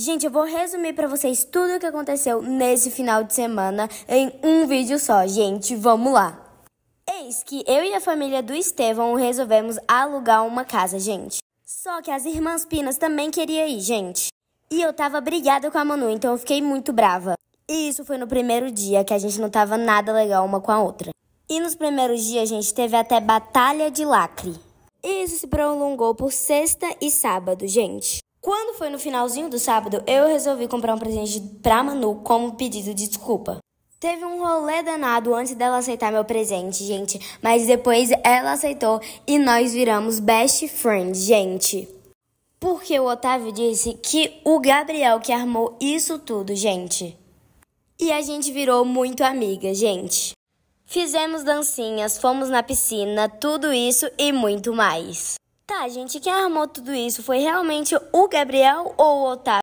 Gente, eu vou resumir para vocês tudo o que aconteceu nesse final de semana em um vídeo só. Gente, vamos lá. Eis que eu e a família do Estevão resolvemos alugar uma casa, gente. Só que as irmãs Pinas também queriam ir, gente. E eu tava brigada com a Manu, então eu fiquei muito brava. E isso foi no primeiro dia, que a gente não tava nada legal uma com a outra. E nos primeiros dias, a gente teve até batalha de lacre. E isso se prolongou por sexta e sábado, gente. Quando foi no finalzinho do sábado, eu resolvi comprar um presente pra Manu como pedido de desculpa. Teve um rolê danado antes dela aceitar meu presente, gente, mas depois ela aceitou e nós viramos best friends, gente. Porque o Otávio disse que o Gabriel que armou isso tudo, gente. E a gente virou muito amiga, gente. Fizemos dancinhas, fomos na piscina, tudo isso e muito mais. Tá, gente, quem armou tudo isso foi realmente o Gabriel ou o Otávio?